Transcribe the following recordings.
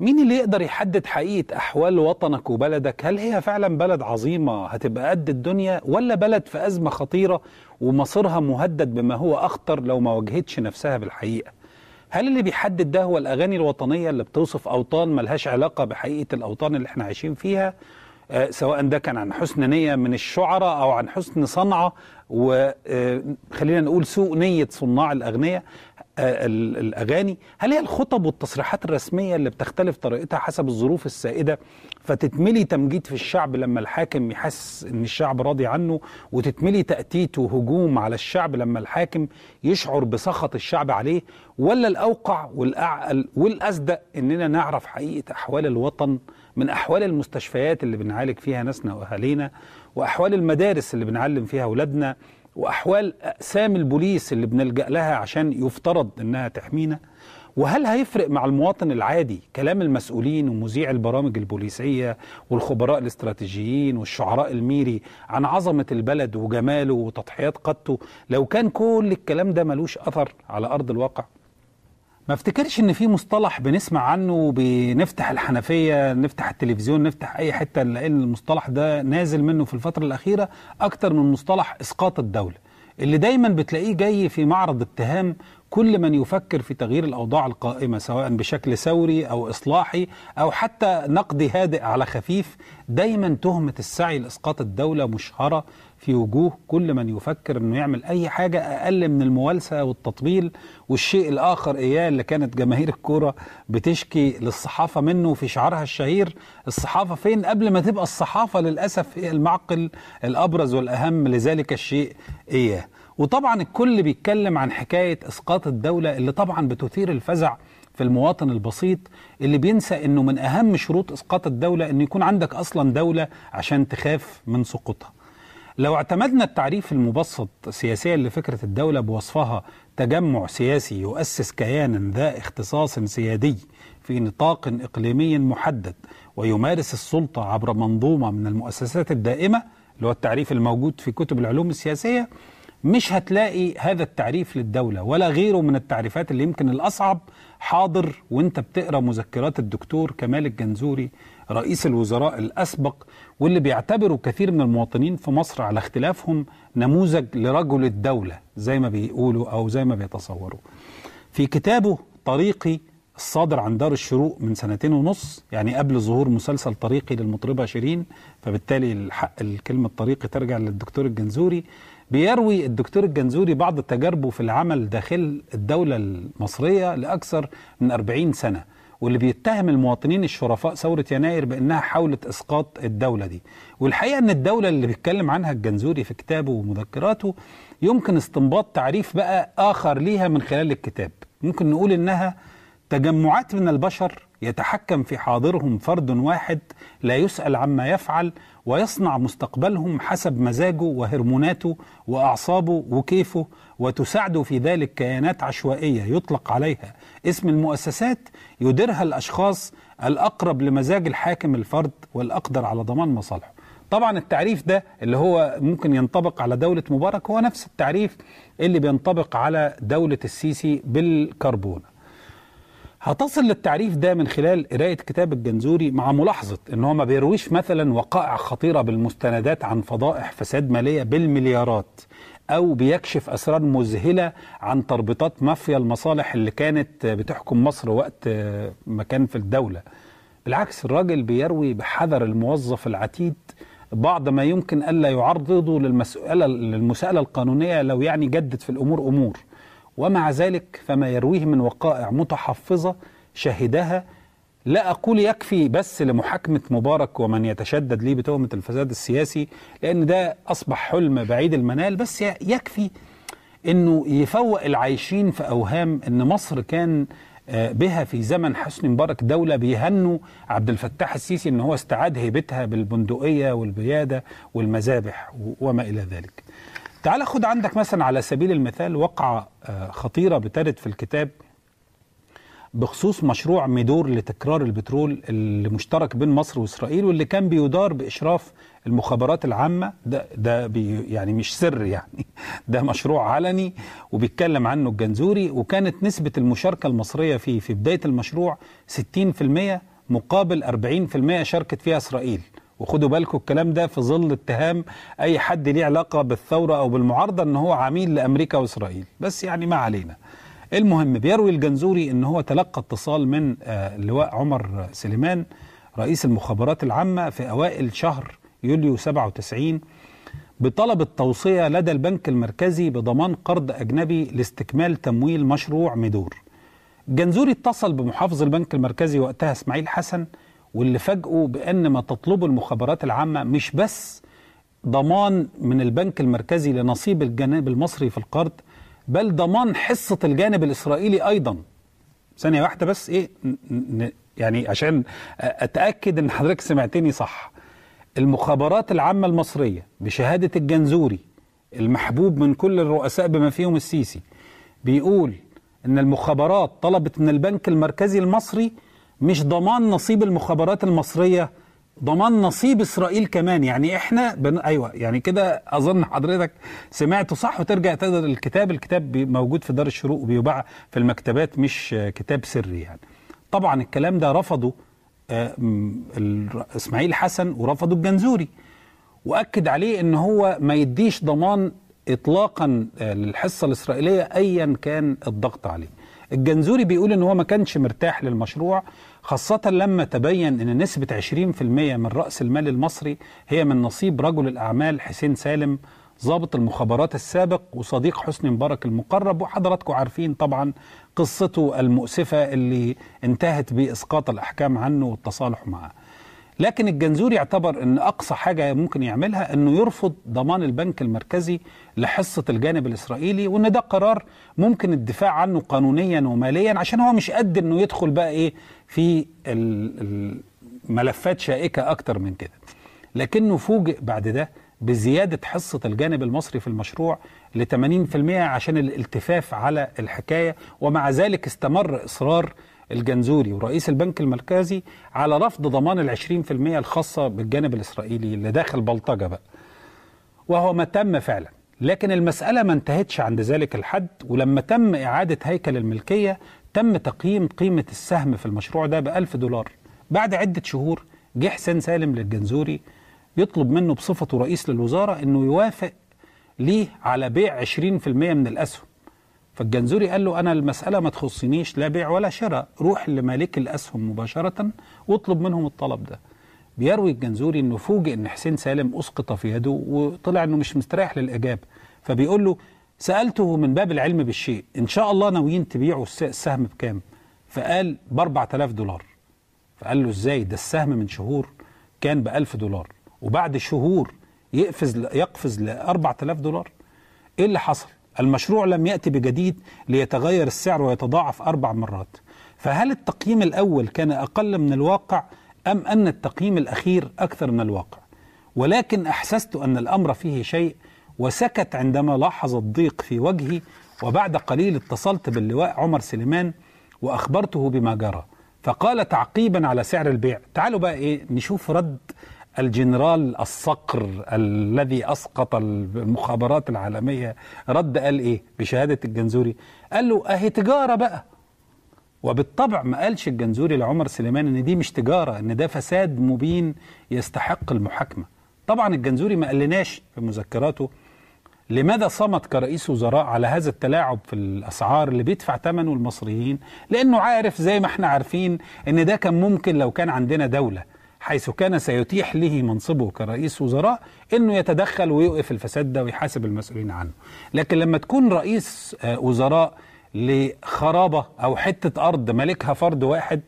مين اللي يقدر يحدد حقيقة أحوال وطنك وبلدك؟ هل هي فعلا بلد عظيمة هتبقى قد الدنيا ولا بلد في أزمة خطيرة ومصيرها مهدد بما هو أخطر لو ما واجهتش نفسها بالحقيقة؟ هل اللي بيحدد ده هو الأغاني الوطنية اللي بتوصف أوطان ملهاش علاقة بحقيقة الأوطان اللي احنا عايشين فيها؟ آه، سواء ده كان عن حسن نية من الشعراء أو عن حسن صنعة وخلينا آه، نقول سوء نية صناع الأغنية آه، الاغاني هل هي الخطب والتصريحات الرسميه اللي بتختلف طريقتها حسب الظروف السائده فتتملي تمجيد في الشعب لما الحاكم يحس ان الشعب راضي عنه وتتملي تأتيت وهجوم على الشعب لما الحاكم يشعر بسخط الشعب عليه ولا الاوقع والاعقل والاصدق اننا نعرف حقيقه احوال الوطن من احوال المستشفيات اللي بنعالج فيها ناسنا واهالينا واحوال المدارس اللي بنعلم فيها اولادنا واحوال اقسام البوليس اللي بنلجا لها عشان يفترض انها تحمينا وهل هيفرق مع المواطن العادي كلام المسؤولين ومذيع البرامج البوليسيه والخبراء الاستراتيجيين والشعراء الميري عن عظمه البلد وجماله وتضحيات قادته لو كان كل الكلام ده ملوش اثر على ارض الواقع ما افتكرش ان في مصطلح بنسمع عنه بنفتح الحنفيه نفتح التلفزيون نفتح اي حته نلاقي المصطلح ده نازل منه في الفتره الاخيره اكتر من مصطلح اسقاط الدوله اللي دايما بتلاقيه جاي في معرض اتهام كل من يفكر في تغيير الأوضاع القائمة سواء بشكل ثوري أو إصلاحي أو حتى نقد هادئ على خفيف دايما تهمة السعي لإسقاط الدولة مشهرة في وجوه كل من يفكر انه يعمل اي حاجه اقل من الموالسه والتطبيل والشيء الاخر اياه اللي كانت جماهير الكوره بتشكي للصحافه منه في شعارها الشهير الصحافه فين قبل ما تبقى الصحافه للاسف هي المعقل الابرز والاهم لذلك الشيء اياه وطبعا الكل بيتكلم عن حكاية إسقاط الدولة اللي طبعا بتثير الفزع في المواطن البسيط اللي بينسى انه من اهم شروط اسقاط الدوله ان يكون عندك اصلا دوله عشان تخاف من سقوطها. لو اعتمدنا التعريف المبسط سياسيا لفكره الدوله بوصفها تجمع سياسي يؤسس كيانا ذا اختصاص سيادي في نطاق اقليمي محدد ويمارس السلطه عبر منظومه من المؤسسات الدائمه اللي هو التعريف الموجود في كتب العلوم السياسيه مش هتلاقي هذا التعريف للدولة ولا غيره من التعريفات اللي يمكن الأصعب حاضر وانت بتقرأ مذكرات الدكتور كمال الجنزوري رئيس الوزراء الأسبق واللي بيعتبره كثير من المواطنين في مصر على اختلافهم نموذج لرجل الدولة زي ما بيقولوا أو زي ما بيتصوروا في كتابه طريقي الصادر عن دار الشروق من سنتين ونص يعني قبل ظهور مسلسل طريقي للمطربة شيرين فبالتالي الحق الكلمة طريقي ترجع للدكتور الجنزوري بيروي الدكتور الجنزوري بعض تجاربه في العمل داخل الدولة المصرية لأكثر من 40 سنة واللي بيتهم المواطنين الشرفاء ثورة يناير بأنها حاولت إسقاط الدولة دي والحقيقة أن الدولة اللي بيتكلم عنها الجنزوري في كتابه ومذكراته يمكن استنباط تعريف بقى آخر ليها من خلال الكتاب ممكن نقول إنها تجمعات من البشر يتحكم في حاضرهم فرد واحد لا يسأل عما يفعل ويصنع مستقبلهم حسب مزاجه وهرموناته وأعصابه وكيفه وتساعده في ذلك كيانات عشوائية يطلق عليها اسم المؤسسات يديرها الأشخاص الأقرب لمزاج الحاكم الفرد والأقدر على ضمان مصالحه طبعا التعريف ده اللي هو ممكن ينطبق على دولة مبارك هو نفس التعريف اللي بينطبق على دولة السيسي بالكربون هتصل للتعريف ده من خلال قراءة كتاب الجنزوري مع ملاحظة ان هو ما بيرويش مثلا وقائع خطيرة بالمستندات عن فضائح فساد مالية بالمليارات او بيكشف اسرار مذهله عن تربطات مافيا المصالح اللي كانت بتحكم مصر وقت ما كان في الدوله بالعكس الراجل بيروي بحذر الموظف العتيد بعض ما يمكن الا يعرضه للمسألة للمساءله القانونيه لو يعني جدد في الامور امور ومع ذلك فما يرويه من وقائع متحفظة شهدها لا أقول يكفي بس لمحاكمة مبارك ومن يتشدد ليه بتهمة الفساد السياسي لأن ده أصبح حلم بعيد المنال بس يكفي أنه يفوق العايشين في أوهام أن مصر كان آه، بها في زمن حسني مبارك دولة بيهنوا عبد الفتاح السيسي أنه هو استعاد هيبتها بالبندقية والبيادة والمذابح وما إلى ذلك تعال خد عندك مثلا على سبيل المثال وقعة آه، خطيرة بترد في الكتاب بخصوص مشروع ميدور لتكرار البترول المشترك بين مصر وإسرائيل واللي كان بيدار بإشراف المخابرات العامة ده, ده بي يعني مش سر يعني ده مشروع علني وبيتكلم عنه الجنزوري وكانت نسبة المشاركة المصرية فيه في بداية المشروع 60% مقابل 40% شاركت فيها إسرائيل وخدوا بالكم الكلام ده في ظل اتهام اي حد ليه علاقه بالثوره او بالمعارضه ان هو عميل لامريكا واسرائيل بس يعني ما علينا المهم بيروي الجنزوري ان هو تلقى اتصال من آه، اللواء عمر سليمان رئيس المخابرات العامه في اوائل شهر يوليو 97 بطلب التوصيه لدى البنك المركزي بضمان قرض اجنبي لاستكمال تمويل مشروع ميدور جنزوري اتصل بمحافظ البنك المركزي وقتها اسماعيل حسن واللي فاجئوا بأن ما تطلبه المخابرات العامة مش بس ضمان من البنك المركزي لنصيب الجانب المصري في القرض بل ضمان حصة الجانب الإسرائيلي أيضا ثانية واحدة بس إيه يعني عشان أتأكد أن حضرتك سمعتني صح المخابرات العامة المصرية بشهادة الجنزوري المحبوب من كل الرؤساء بما فيهم السيسي بيقول أن المخابرات طلبت من البنك المركزي المصري مش ضمان نصيب المخابرات المصريه ضمان نصيب اسرائيل كمان يعني احنا بن... ايوه يعني كده اظن حضرتك سمعته صح وترجع تقدر الكتاب الكتاب موجود في دار الشروق وبيباع في المكتبات مش كتاب سري يعني طبعا الكلام ده رفضه آه، اسماعيل حسن ورفضه الجنزوري واكد عليه ان هو ما يديش ضمان اطلاقا آه، للحصه الاسرائيليه ايا كان الضغط عليه الجنزوري بيقول ان هو ما كانش مرتاح للمشروع خاصة لما تبين أن نسبة 20% من رأس المال المصري هي من نصيب رجل الأعمال حسين سالم ضابط المخابرات السابق وصديق حسني مبارك المقرب وحضراتكم عارفين طبعا قصته المؤسفة اللي انتهت بإسقاط الأحكام عنه والتصالح معه لكن الجنزور يعتبر أن أقصى حاجة ممكن يعملها أنه يرفض ضمان البنك المركزي لحصة الجانب الإسرائيلي وإن ده قرار ممكن الدفاع عنه قانونيا وماليا عشان هو مش قد إنه يدخل بقى إيه في الملفات شائكة أكتر من كده لكنه فوجئ بعد ده بزيادة حصة الجانب المصري في المشروع ل 80% عشان الالتفاف على الحكاية ومع ذلك استمر إصرار الجنزوري ورئيس البنك المركزي على رفض ضمان ال 20% الخاصة بالجانب الإسرائيلي اللي داخل بلطجة بقى وهو ما تم فعلا لكن المسألة ما انتهتش عند ذلك الحد ولما تم إعادة هيكل الملكية تم تقييم قيمة السهم في المشروع ده بألف دولار بعد عدة شهور جه حسين سالم للجنزوري يطلب منه بصفته رئيس للوزارة أنه يوافق ليه على بيع 20% من الأسهم فالجنزوري قال له أنا المسألة ما تخصنيش لا بيع ولا شراء روح لمالك الأسهم مباشرة واطلب منهم الطلب ده بيروي الجنزوري انه فوجئ ان حسين سالم اسقط في يده وطلع انه مش مستريح للاجابه فبيقول له سالته من باب العلم بالشيء ان شاء الله ناويين تبيعوا السهم بكام فقال ب 4000 دولار فقال له ازاي ده السهم من شهور كان ب 1000 دولار وبعد شهور يقفز يقفز ل 4000 دولار ايه اللي حصل المشروع لم ياتي بجديد ليتغير السعر ويتضاعف اربع مرات فهل التقييم الاول كان اقل من الواقع أم أن التقييم الأخير أكثر من الواقع ولكن أحسست أن الأمر فيه شيء وسكت عندما لاحظ الضيق في وجهي وبعد قليل اتصلت باللواء عمر سليمان وأخبرته بما جرى فقال تعقيبا على سعر البيع تعالوا بقى إيه نشوف رد الجنرال الصقر الذي أسقط المخابرات العالمية رد قال إيه بشهادة الجنزوري قال له أهي تجارة بقى وبالطبع ما قالش الجنزوري لعمر سليمان ان دي مش تجاره ان ده فساد مبين يستحق المحاكمه طبعا الجنزوري ما قالناش في مذكراته لماذا صمت كرئيس وزراء على هذا التلاعب في الاسعار اللي بيدفع ثمنه المصريين لانه عارف زي ما احنا عارفين ان ده كان ممكن لو كان عندنا دوله حيث كان سيتيح له منصبه كرئيس وزراء انه يتدخل ويوقف الفساد ده ويحاسب المسؤولين عنه لكن لما تكون رئيس آه، وزراء لخرابه او حته ارض مالكها فرد واحد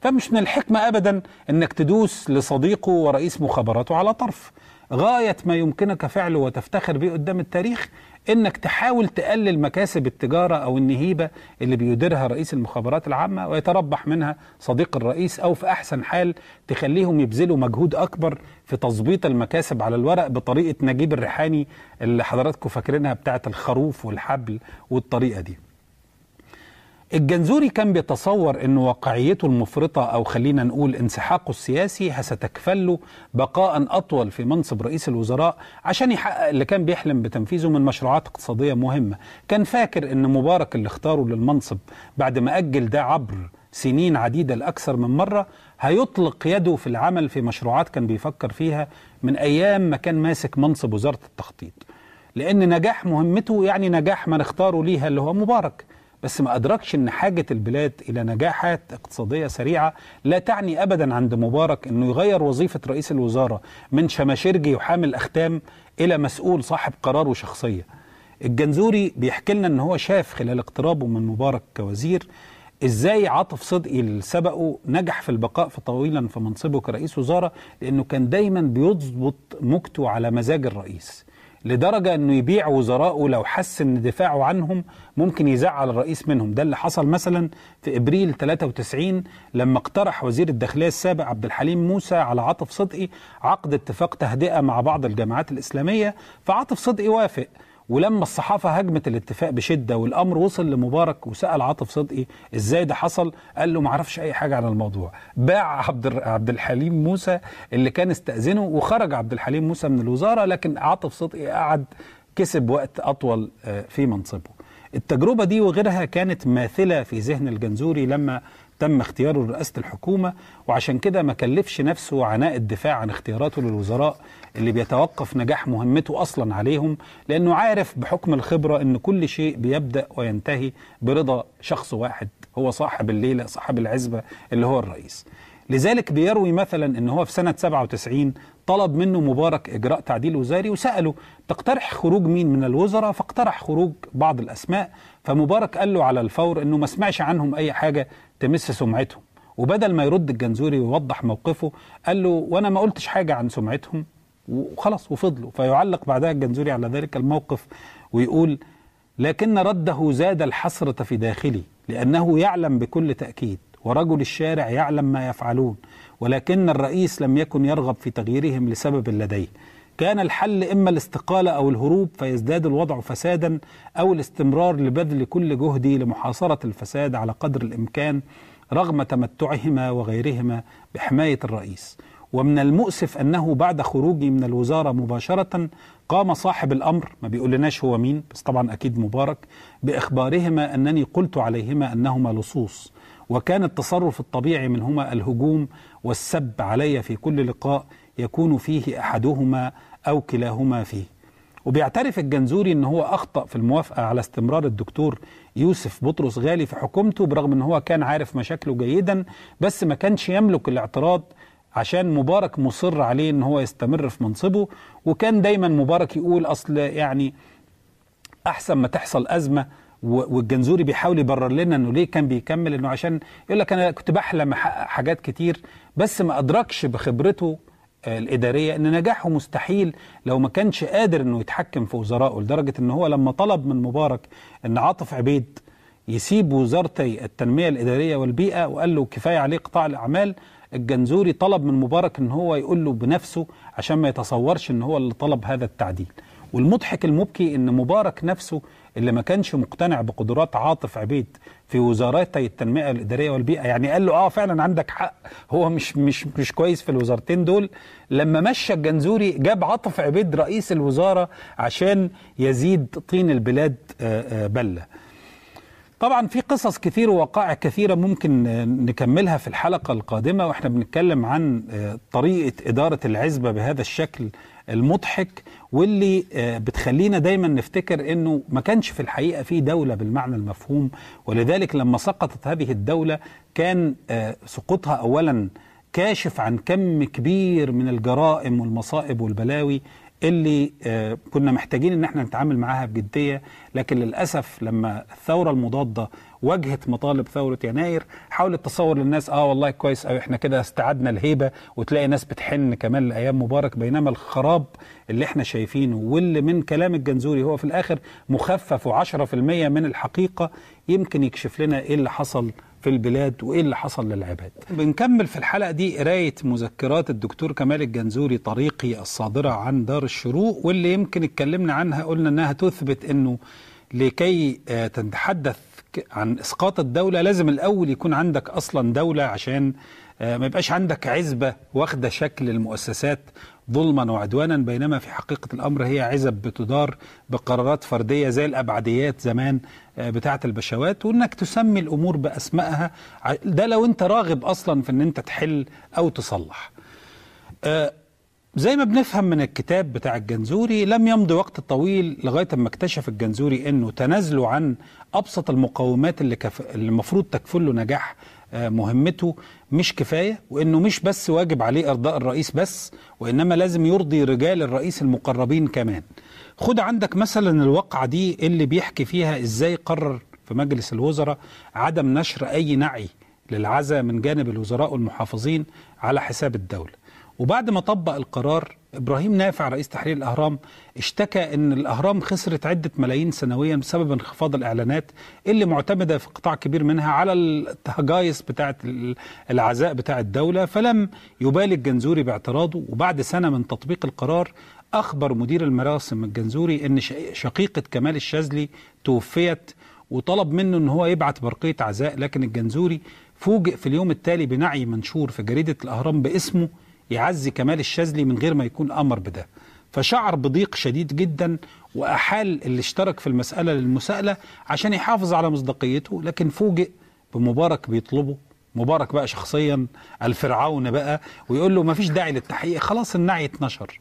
فمش من الحكمه ابدا انك تدوس لصديقه ورئيس مخابراته على طرف غايه ما يمكنك فعله وتفتخر به قدام التاريخ انك تحاول تقلل مكاسب التجاره او النهيبه اللي بيديرها رئيس المخابرات العامه ويتربح منها صديق الرئيس او في احسن حال تخليهم يبذلوا مجهود اكبر في تظبيط المكاسب على الورق بطريقه نجيب الريحاني اللي حضراتكم فاكرينها بتاعه الخروف والحبل والطريقه دي الجنزوري كان بيتصور أن واقعيته المفرطة أو خلينا نقول انسحاقه السياسي هستكفله بقاء أطول في منصب رئيس الوزراء عشان يحقق اللي كان بيحلم بتنفيذه من مشروعات اقتصادية مهمة كان فاكر أن مبارك اللي اختاره للمنصب بعد ما أجل ده عبر سنين عديدة لأكثر من مرة هيطلق يده في العمل في مشروعات كان بيفكر فيها من أيام ما كان ماسك منصب وزارة التخطيط لأن نجاح مهمته يعني نجاح من اختاره ليها اللي هو مبارك بس ما أدركش أن حاجة البلاد إلى نجاحات اقتصادية سريعة لا تعني أبدا عند مبارك أنه يغير وظيفة رئيس الوزارة من شماشرجي وحامل أختام إلى مسؤول صاحب قرار وشخصية الجنزوري بيحكي لنا أن هو شاف خلال اقترابه من مبارك كوزير ازاي عاطف صدقي اللي سبقه نجح في البقاء في طويلا في منصبه كرئيس وزاره لانه كان دايما بيظبط مكته على مزاج الرئيس لدرجة أنه يبيع وزراءه لو حس أن دفاعه عنهم ممكن يزعل الرئيس منهم ده اللي حصل مثلا في إبريل 93 لما اقترح وزير الداخلية السابق عبد الحليم موسى على عاطف صدقي عقد اتفاق تهدئة مع بعض الجماعات الإسلامية فعاطف صدقي وافق ولما الصحافه هاجمت الاتفاق بشده والامر وصل لمبارك وسال عاطف صدقي ازاي ده حصل قال له معرفش اي حاجه عن الموضوع باع عبد عبد الحليم موسى اللي كان استاذنه وخرج عبد الحليم موسى من الوزاره لكن عاطف صدقي قعد كسب وقت اطول آه، في منصبه التجربه دي وغيرها كانت ماثله في ذهن الجنزوري لما تم اختياره لرئاسة الحكومة وعشان كده ما كلفش نفسه عناء الدفاع عن اختياراته للوزراء اللي بيتوقف نجاح مهمته أصلا عليهم لأنه عارف بحكم الخبرة أن كل شيء بيبدأ وينتهي برضا شخص واحد هو صاحب الليلة صاحب العزبة اللي هو الرئيس لذلك بيروي مثلا ان هو في سنه 97 طلب منه مبارك اجراء تعديل وزاري وساله تقترح خروج مين من الوزراء فاقترح خروج بعض الاسماء فمبارك قال له على الفور انه ما سمعش عنهم اي حاجه تمس سمعتهم وبدل ما يرد الجنزوري ويوضح موقفه قال له وانا ما قلتش حاجه عن سمعتهم وخلاص وفضلوا فيعلق بعدها الجنزوري على ذلك الموقف ويقول لكن رده زاد الحسرة في داخلي لأنه يعلم بكل تأكيد ورجل الشارع يعلم ما يفعلون ولكن الرئيس لم يكن يرغب في تغييرهم لسبب لديه كان الحل إما الاستقالة أو الهروب فيزداد الوضع فسادا أو الاستمرار لبذل كل جهدي لمحاصرة الفساد على قدر الإمكان رغم تمتعهما وغيرهما بحماية الرئيس ومن المؤسف أنه بعد خروجي من الوزارة مباشرة قام صاحب الأمر ما بيقولناش هو مين بس طبعا أكيد مبارك بإخبارهما أنني قلت عليهما أنهما لصوص وكان التصرف الطبيعي منهما الهجوم والسب علي في كل لقاء يكون فيه أحدهما أو كلاهما فيه وبيعترف الجنزوري أن هو أخطأ في الموافقة على استمرار الدكتور يوسف بطرس غالي في حكومته برغم أن هو كان عارف مشاكله جيدا بس ما كانش يملك الاعتراض عشان مبارك مصر عليه أن هو يستمر في منصبه وكان دايما مبارك يقول أصل يعني أحسن ما تحصل أزمة والجنزوري بيحاول يبرر لنا انه ليه كان بيكمل انه عشان يقول لك انا كنت بحلم حاجات كتير بس ما ادركش بخبرته الاداريه ان نجاحه مستحيل لو ما كانش قادر انه يتحكم في وزرائه لدرجه ان هو لما طلب من مبارك ان عاطف عبيد يسيب وزارتي التنميه الاداريه والبيئه وقال له كفايه عليه قطاع الاعمال الجنزوري طلب من مبارك ان هو يقول له بنفسه عشان ما يتصورش ان هو اللي طلب هذا التعديل والمضحك المبكي ان مبارك نفسه اللي ما كانش مقتنع بقدرات عاطف عبيد في وزارتي التنميه الاداريه والبيئه يعني قال له اه فعلا عندك حق هو مش مش مش كويس في الوزارتين دول لما مشى الجنزوري جاب عاطف عبيد رئيس الوزاره عشان يزيد طين البلاد آه، آه، بله طبعا في قصص كثير ووقائع كثيره ممكن آه، نكملها في الحلقه القادمه واحنا بنتكلم عن طريقه اداره العزبه بهذا الشكل المضحك واللي آه، بتخلينا دايما نفتكر انه ما كانش في الحقيقه في دوله بالمعنى المفهوم ولذلك لما سقطت هذه الدوله كان آه، سقوطها اولا كاشف عن كم كبير من الجرائم والمصائب والبلاوي اللي آه، كنا محتاجين ان احنا نتعامل معاها بجديه لكن للاسف لما الثوره المضاده واجهت مطالب ثوره يناير حاولت تصور للناس اه والله كويس قوي احنا كده استعدنا الهيبه وتلاقي ناس بتحن كمان لايام مبارك بينما الخراب اللي احنا شايفينه واللي من كلام الجنزوري هو في الاخر مخفف و10% من الحقيقه يمكن يكشف لنا ايه اللي حصل في البلاد وايه اللي حصل للعباد. بنكمل في الحلقه دي قرايه مذكرات الدكتور كمال الجنزوري طريقي الصادره عن دار الشروق واللي يمكن اتكلمنا عنها قلنا انها تثبت انه لكي آه، تتحدث عن اسقاط الدوله لازم الاول يكون عندك اصلا دوله عشان آه، ما يبقاش عندك عزبه واخده شكل المؤسسات ظلما وعدوانا بينما في حقيقه الامر هي عزب بتدار بقرارات فرديه زي الابعديات زمان آه، بتاعه البشوات وانك تسمي الامور باسمائها ده لو انت راغب اصلا في ان انت تحل او تصلح. آه، زي ما بنفهم من الكتاب بتاع الجنزوري لم يمضي وقت طويل لغاية ما اكتشف الجنزوري أنه تنازله عن أبسط المقومات اللي, كف... اللي المفروض تكفل له نجاح آه، مهمته مش كفاية وأنه مش بس واجب عليه إرضاء الرئيس بس وإنما لازم يرضي رجال الرئيس المقربين كمان خد عندك مثلا الواقعة دي اللي بيحكي فيها إزاي قرر في مجلس الوزراء عدم نشر أي نعي للعزاء من جانب الوزراء والمحافظين على حساب الدولة وبعد ما طبق القرار ابراهيم نافع رئيس تحرير الاهرام اشتكى ان الاهرام خسرت عده ملايين سنويا بسبب انخفاض الاعلانات اللي معتمده في قطاع كبير منها على التهجايس بتاعه العزاء بتاع الدوله فلم يبالي الجنزوري باعتراضه وبعد سنه من تطبيق القرار اخبر مدير المراسم الجنزوري ان شقيقه كمال الشاذلي توفيت وطلب منه ان هو يبعت برقيه عزاء لكن الجنزوري فوجئ في اليوم التالي بنعي منشور في جريده الاهرام باسمه يعزي كمال الشاذلي من غير ما يكون امر بده فشعر بضيق شديد جدا واحال اللي اشترك في المساله للمساءله عشان يحافظ على مصداقيته لكن فوجئ بمبارك بيطلبه مبارك بقى شخصيا الفرعون بقى ويقول له ما فيش داعي للتحقيق خلاص النعي اتنشر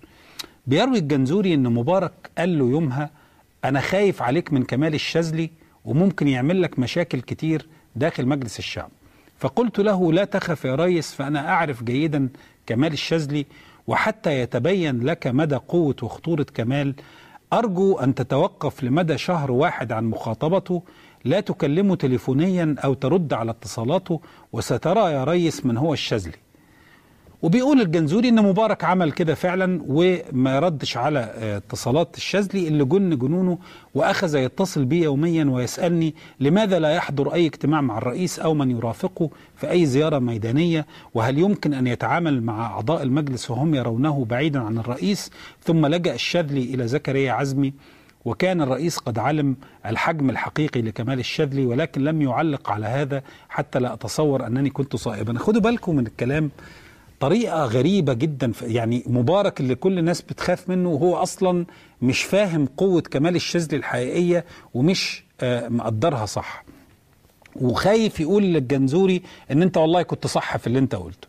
بيروي الجنزوري ان مبارك قال له يومها انا خايف عليك من كمال الشاذلي وممكن يعمل لك مشاكل كتير داخل مجلس الشعب فقلت له لا تخف يا ريس فأنا أعرف جيدا كمال الشاذلي وحتى يتبين لك مدى قوة وخطورة كمال أرجو أن تتوقف لمدى شهر واحد عن مخاطبته لا تكلمه تليفونيا أو ترد على اتصالاته وسترى يا ريس من هو الشاذلي وبيقول الجنزوري ان مبارك عمل كده فعلا وما ردش على آه، اتصالات الشاذلي اللي جن جنونه واخذ يتصل بي يوميا ويسالني لماذا لا يحضر اي اجتماع مع الرئيس او من يرافقه في اي زياره ميدانيه وهل يمكن ان يتعامل مع اعضاء المجلس وهم يرونه بعيدا عن الرئيس ثم لجا الشاذلي الى زكريا عزمي وكان الرئيس قد علم الحجم الحقيقي لكمال الشاذلي ولكن لم يعلق على هذا حتى لا اتصور انني كنت صائبا خدوا بالكم من الكلام طريقه غريبه جدا يعني مبارك اللي كل الناس بتخاف منه وهو اصلا مش فاهم قوه كمال الشاذلي الحقيقيه ومش آه، مقدرها صح وخايف يقول للجنزوري ان انت والله كنت صح في اللي انت قلته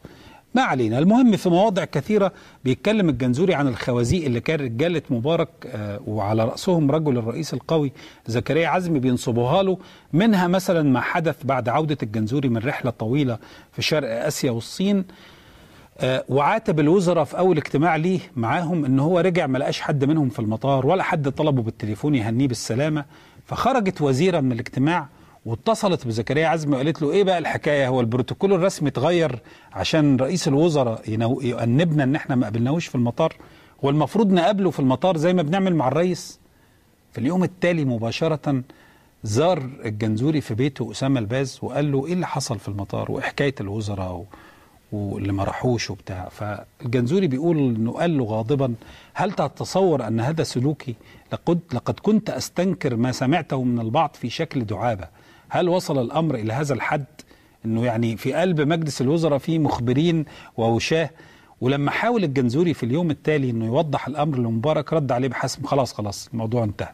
ما علينا المهم في مواضع كثيرة بيتكلم الجنزوري عن الخوازيق اللي كان رجالة مبارك آه، وعلى رأسهم رجل الرئيس القوي زكريا عزمي بينصبوها له منها مثلا ما حدث بعد عودة الجنزوري من رحلة طويلة في شرق آسيا والصين آه، وعاتب الوزراء في اول اجتماع ليه معاهم ان هو رجع ما لقاش حد منهم في المطار ولا حد طلبه بالتليفون يهنيه بالسلامه فخرجت وزيره من الاجتماع واتصلت بزكريا عزمي وقالت له ايه بقى الحكايه هو البروتوكول الرسمي اتغير عشان رئيس الوزراء يؤنبنا ان احنا ما قابلناهوش في المطار هو المفروض نقابله في المطار زي ما بنعمل مع الرئيس في اليوم التالي مباشره زار الجنزوري في بيته اسامه الباز وقال له ايه اللي حصل في المطار وحكايه الوزراء واللي ما راحوش وبتاع فالجنزوري بيقول انه قال له غاضبا هل تتصور ان هذا سلوكي لقد لقد كنت استنكر ما سمعته من البعض في شكل دعابه هل وصل الامر الى هذا الحد انه يعني في قلب مجلس الوزراء في مخبرين ووشاه ولما حاول الجنزوري في اليوم التالي انه يوضح الامر لمبارك رد عليه بحسم خلاص خلاص الموضوع انتهى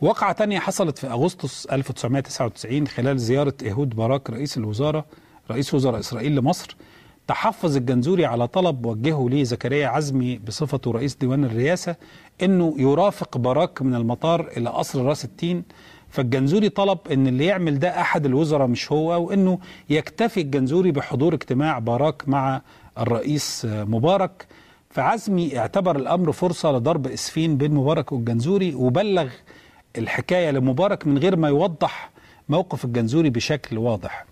وقعة تانية حصلت في أغسطس 1999 خلال زيارة إيهود باراك رئيس الوزارة رئيس وزراء إسرائيل لمصر تحفظ الجنزوري على طلب وجهه ليه زكريا عزمي بصفته رئيس ديوان الرئاسة أنه يرافق باراك من المطار إلى قصر راس التين فالجنزوري طلب ان اللي يعمل ده احد الوزراء مش هو وانه يكتفي الجنزوري بحضور اجتماع باراك مع الرئيس مبارك فعزمي اعتبر الامر فرصه لضرب اسفين بين مبارك والجنزوري وبلغ الحكايه لمبارك من غير ما يوضح موقف الجنزوري بشكل واضح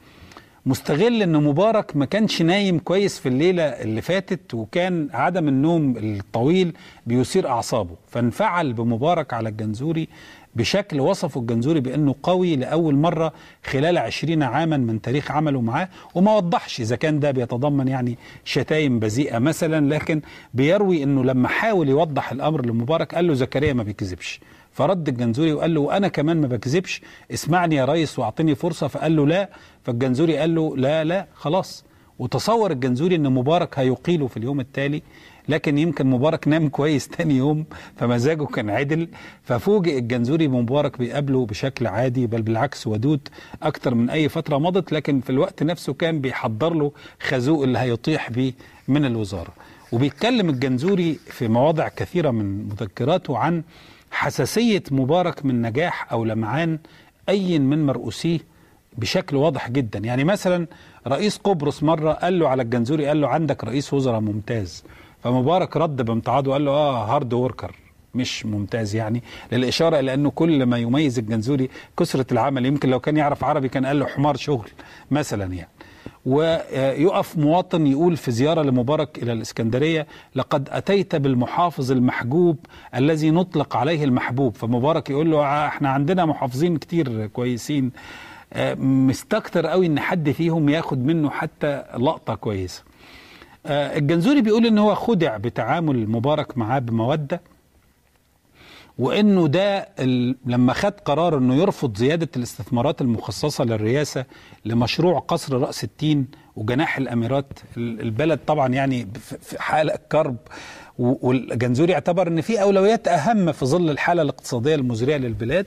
مستغل ان مبارك ما كانش نايم كويس في الليله اللي فاتت وكان عدم النوم الطويل بيثير اعصابه فانفعل بمبارك على الجنزوري بشكل وصفه الجنزوري بانه قوي لاول مره خلال عشرين عاما من تاريخ عمله معاه وما وضحش اذا كان ده بيتضمن يعني شتايم بذيئه مثلا لكن بيروي انه لما حاول يوضح الامر لمبارك قال له زكريا ما بيكذبش فرد الجنزوري وقال له وانا كمان ما بكذبش اسمعني يا ريس واعطيني فرصه فقال له لا فالجنزوري قال له لا لا خلاص وتصور الجنزوري ان مبارك هيقيله في اليوم التالي لكن يمكن مبارك نام كويس تاني يوم فمزاجه كان عدل ففوجئ الجنزوري بمبارك بيقابله بشكل عادي بل بالعكس ودود اكتر من اي فتره مضت لكن في الوقت نفسه كان بيحضر له خازوق اللي هيطيح بيه من الوزاره وبيتكلم الجنزوري في مواضع كثيره من مذكراته عن حساسية مبارك من نجاح أو لمعان أي من مرؤوسيه بشكل واضح جدا يعني مثلا رئيس قبرص مرة قال له على الجنزوري قال له عندك رئيس وزراء ممتاز فمبارك رد بامتعاضه وقال له آه هارد وركر مش ممتاز يعني للإشارة إلى أنه كل ما يميز الجنزوري كثرة العمل يمكن لو كان يعرف عربي كان قال له حمار شغل مثلا يعني ويقف مواطن يقول في زيارة لمبارك إلى الإسكندرية لقد أتيت بالمحافظ المحجوب الذي نطلق عليه المحبوب فمبارك يقول له آه، احنا عندنا محافظين كتير كويسين آه، مستكتر قوي ان حد فيهم ياخد منه حتى لقطة كويسة آه، الجنزوري بيقول ان هو خدع بتعامل مبارك معاه بموده وانه ده لما خد قرار انه يرفض زياده الاستثمارات المخصصه للرئاسه لمشروع قصر راس التين وجناح الاميرات البلد طبعا يعني في حاله كرب والجنزوري اعتبر ان في اولويات اهم في ظل الحاله الاقتصاديه المزريه للبلاد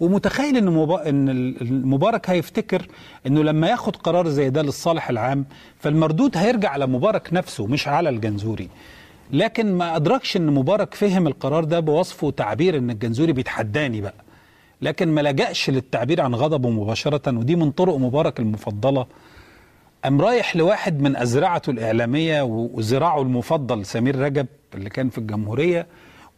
ومتخيل ان ان مبارك هيفتكر انه لما ياخد قرار زي ده للصالح العام فالمردود هيرجع على مبارك نفسه مش على الجنزوري لكن ما أدركش أن مبارك فهم القرار ده بوصفه تعبير أن الجنزوري بيتحداني بقى لكن ما لجأش للتعبير عن غضبه مباشرة ودي من طرق مبارك المفضلة أم رايح لواحد من أزرعته الإعلامية وزراعه المفضل سمير رجب اللي كان في الجمهورية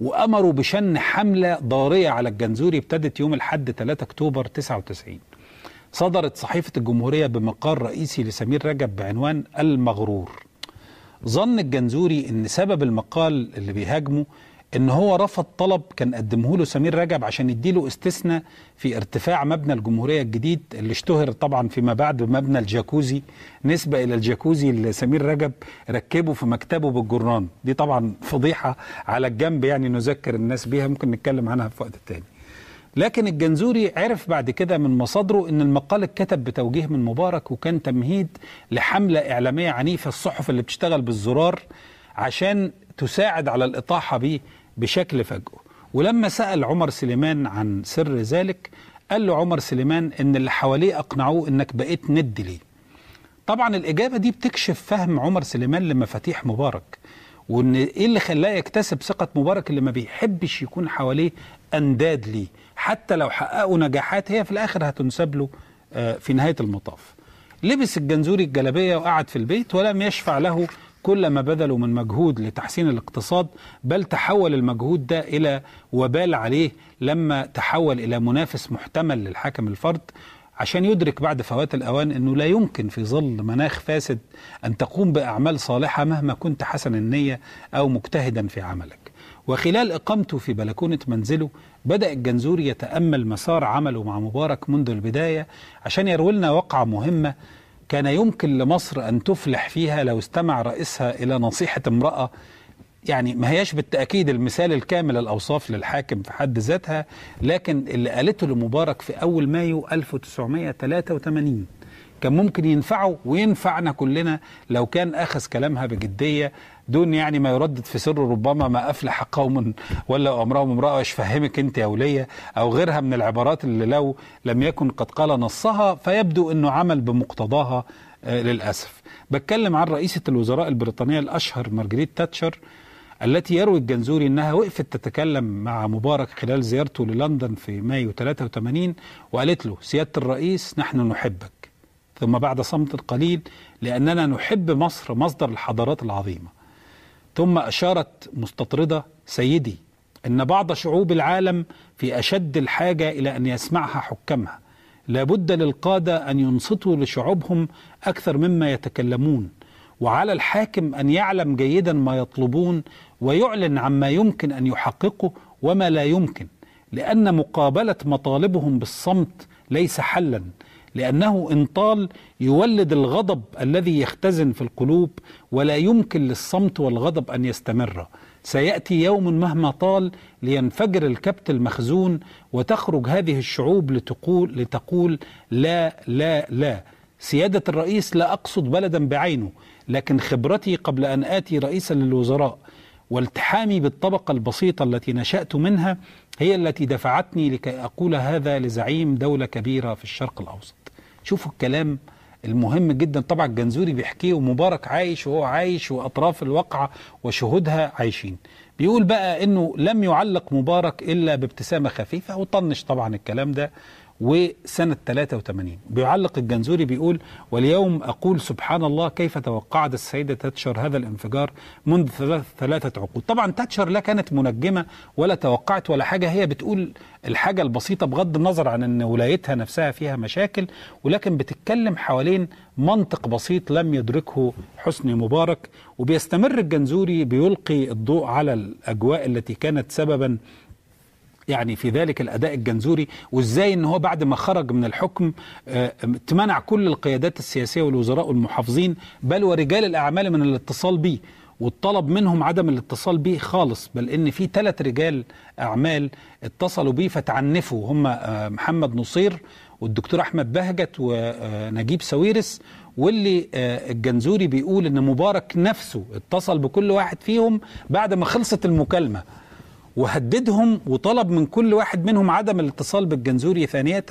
وأمروا بشن حملة ضارية على الجنزوري ابتدت يوم الحد 3 أكتوبر 99 صدرت صحيفة الجمهورية بمقال رئيسي لسمير رجب بعنوان المغرور ظن الجنزوري ان سبب المقال اللي بيهاجمه ان هو رفض طلب كان قدمه له سمير رجب عشان يديله استثناء في ارتفاع مبنى الجمهوريه الجديد اللي اشتهر طبعا فيما بعد بمبنى الجاكوزي نسبه الى الجاكوزي اللي سمير رجب ركبه في مكتبه بالجران دي طبعا فضيحه على الجنب يعني نذكر الناس بيها ممكن نتكلم عنها في وقت تاني لكن الجنزوري عرف بعد كده من مصادره ان المقال اتكتب بتوجيه من مبارك وكان تمهيد لحمله اعلاميه عنيفه الصحف اللي بتشتغل بالزرار عشان تساعد على الاطاحه بيه بشكل فجأه ولما سأل عمر سليمان عن سر ذلك قال له عمر سليمان ان اللي حواليه اقنعوه انك بقيت ند ليه طبعا الاجابه دي بتكشف فهم عمر سليمان لمفاتيح مبارك وان ايه اللي خلاه يكتسب ثقه مبارك اللي ما بيحبش يكون حواليه انداد ليه حتى لو حققوا نجاحات هي في الاخر هتنسب له آه، في نهايه المطاف لبس الجنزوري الجلبيه وقعد في البيت ولم يشفع له كل ما بذلوا من مجهود لتحسين الاقتصاد بل تحول المجهود ده الى وبال عليه لما تحول الى منافس محتمل للحاكم الفرد عشان يدرك بعد فوات الأوان أنه لا يمكن في ظل مناخ فاسد أن تقوم بأعمال صالحة مهما كنت حسن النية أو مجتهدا في عملك وخلال إقامته في بلكونة منزله بدأ الجنزوري يتأمل مسار عمله مع مبارك منذ البداية عشان يروي لنا وقعة مهمة كان يمكن لمصر أن تفلح فيها لو استمع رئيسها إلى نصيحة امرأة يعني ما هياش بالتأكيد المثال الكامل الأوصاف للحاكم في حد ذاتها لكن اللي قالته لمبارك في أول مايو 1983 كان ممكن ينفعه وينفعنا كلنا لو كان أخذ كلامها بجدية دون يعني ما يردد في سر ربما ما افلح قوم ولا امرهم امراه ايش فهمك انت يا وليه او غيرها من العبارات اللي لو لم يكن قد قال نصها فيبدو انه عمل بمقتضاها آه، للاسف بتكلم عن رئيسه الوزراء البريطانيه الاشهر مارجريت تاتشر التي يروي الجنزوري انها وقفت تتكلم مع مبارك خلال زيارته للندن في مايو 83 وقالت له سياده الرئيس نحن نحبك ثم بعد صمت قليل لاننا نحب مصر مصدر الحضارات العظيمه ثم أشارت مستطردة سيدي أن بعض شعوب العالم في أشد الحاجة إلى أن يسمعها حكامها لابد للقادة أن ينصتوا لشعوبهم أكثر مما يتكلمون وعلى الحاكم أن يعلم جيدا ما يطلبون ويعلن عما يمكن أن يحققه وما لا يمكن لأن مقابلة مطالبهم بالصمت ليس حلا لأنه إن طال يولد الغضب الذي يختزن في القلوب ولا يمكن للصمت والغضب أن يستمر سيأتي يوم مهما طال لينفجر الكبت المخزون وتخرج هذه الشعوب لتقول, لتقول لا لا لا سيادة الرئيس لا أقصد بلدا بعينه لكن خبرتي قبل أن آتي رئيسا للوزراء والتحامي بالطبقة البسيطة التي نشأت منها هي التي دفعتني لكي أقول هذا لزعيم دولة كبيرة في الشرق الأوسط شوفوا الكلام المهم جدا طبعا الجنزوري بيحكيه ومبارك عايش وهو عايش واطراف الواقعه وشهودها عايشين بيقول بقى انه لم يعلق مبارك الا بابتسامه خفيفه وطنش طبعا الكلام ده وسنة 83 بيعلق الجنزوري بيقول واليوم أقول سبحان الله كيف توقعت السيدة تاتشر هذا الانفجار منذ ثلاثة عقود طبعا تاتشر لا كانت منجمة ولا توقعت ولا حاجة هي بتقول الحاجة البسيطة بغض النظر عن أن ولايتها نفسها فيها مشاكل ولكن بتتكلم حوالين منطق بسيط لم يدركه حسني مبارك وبيستمر الجنزوري بيلقي الضوء على الأجواء التي كانت سببا يعني في ذلك الاداء الجنزوري وازاي ان هو بعد ما خرج من الحكم آه، تمنع كل القيادات السياسيه والوزراء والمحافظين بل ورجال الاعمال من الاتصال بيه والطلب منهم عدم الاتصال به خالص بل ان في ثلاث رجال اعمال اتصلوا به فتعنفوا هم آه، محمد نصير والدكتور احمد بهجت ونجيب آه، ساويرس واللي الجنزوري بيقول ان مبارك نفسه اتصل بكل واحد فيهم بعد ما خلصت المكالمه وهددهم وطلب من كل واحد منهم عدم الاتصال بالجنزوري ثانية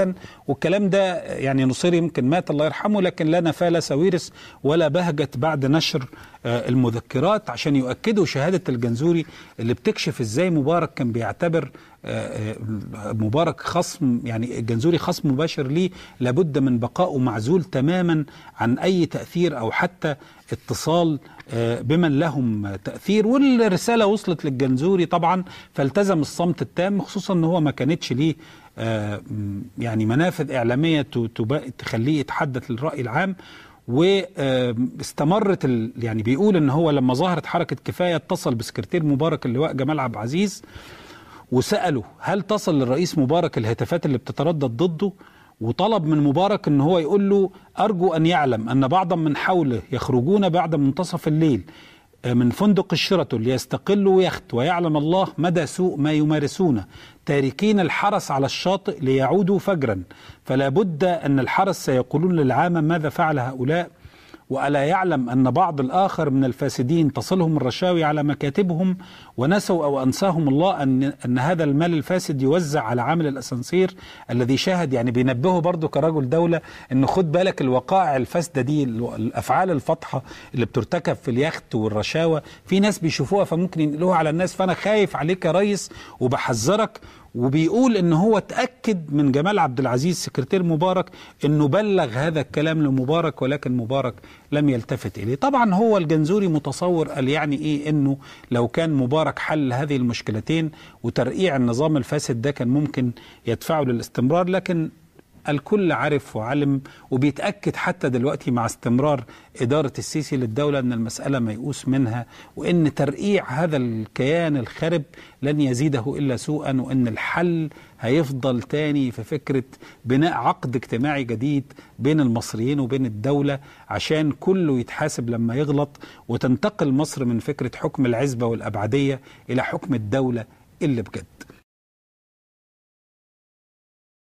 والكلام ده يعني نصير يمكن مات الله يرحمه لكن لا نفال ساويرس ولا بهجت بعد نشر آه، المذكرات عشان يؤكدوا شهادة الجنزوري اللي بتكشف ازاي مبارك كان بيعتبر آه، آه، مبارك خصم يعني الجنزوري خصم مباشر ليه لابد من بقائه معزول تماما عن أي تأثير أو حتى اتصال آه، بمن لهم تأثير والرسالة وصلت للجنزوري طبعا فالتزم الصمت التام خصوصا أنه ما كانتش ليه يعني منافذ إعلامية تخليه يتحدث للرأي العام واستمرت ال... يعني بيقول ان هو لما ظهرت حركه كفايه اتصل بسكرتير مبارك اللواء جمال عبد العزيز وسأله هل تصل للرئيس مبارك الهتافات اللي بتتردد ضده وطلب من مبارك ان هو يقول له ارجو ان يعلم ان بعضا من حوله يخرجون بعد منتصف الليل آه، من فندق الشيراتون ليستقلوا يخت ويعلم الله مدى سوء ما يمارسون تاركين الحرس على الشاطئ ليعودوا فجرا فلا بد ان الحرس سيقولون للعامه ماذا فعل هؤلاء وألا يعلم أن بعض الآخر من الفاسدين تصلهم الرشاوي على مكاتبهم ونسوا أو أنساهم الله أن, أن هذا المال الفاسد يوزع على عامل الأسانسير الذي شاهد يعني بينبهه برضه كرجل دولة أن خد بالك الوقائع الفاسدة دي الأفعال الفطحة اللي بترتكب في اليخت والرشاوى في ناس بيشوفوها فممكن ينقلوها على الناس فأنا خايف عليك يا ريس وبحذرك وبيقول ان هو اتاكد من جمال عبد العزيز سكرتير مبارك انه بلغ هذا الكلام لمبارك ولكن مبارك لم يلتفت اليه طبعا هو الجنزوري متصور قال يعني ايه انه لو كان مبارك حل هذه المشكلتين وترقيع النظام الفاسد ده كان ممكن يدفعه للاستمرار لكن الكل عرف وعلم وبيتأكد حتى دلوقتي مع استمرار إدارة السيسي للدولة أن المسألة ميؤوس منها وأن ترقيع هذا الكيان الخرب لن يزيده إلا سوءا وأن الحل هيفضل تاني في فكرة بناء عقد اجتماعي جديد بين المصريين وبين الدولة عشان كله يتحاسب لما يغلط وتنتقل مصر من فكرة حكم العزبة والأبعدية إلى حكم الدولة اللي بجد